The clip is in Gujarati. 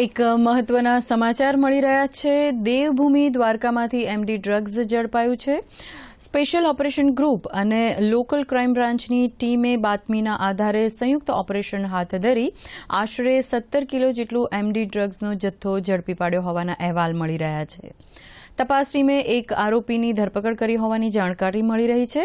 એક મહત્વના સમાચાર મળી રહ્યા છે દેવભૂમિ દ્વારકામાંથી એમડી ડ્રગ્સ ઝડપાયું છે સ્પેશિયલ ઓપરેશન ગ્રુપ અને લોકલ ક્રાઇમ બ્રાન્ચની ટીમે બાતમીના આધારે સંયુક્ત ઓપરેશન હાથ ધરી આશરે સત્તર કિલો જેટલું એમડી ડ્રગ્સનો જથ્થો ઝડપી પાડ્યો હોવાના અહેવાલ મળી રહ્યા છે તપાસ ટીમે એક આરોપીની ધરપકડ કરી હોવાની જાણકારી મળી રહી છે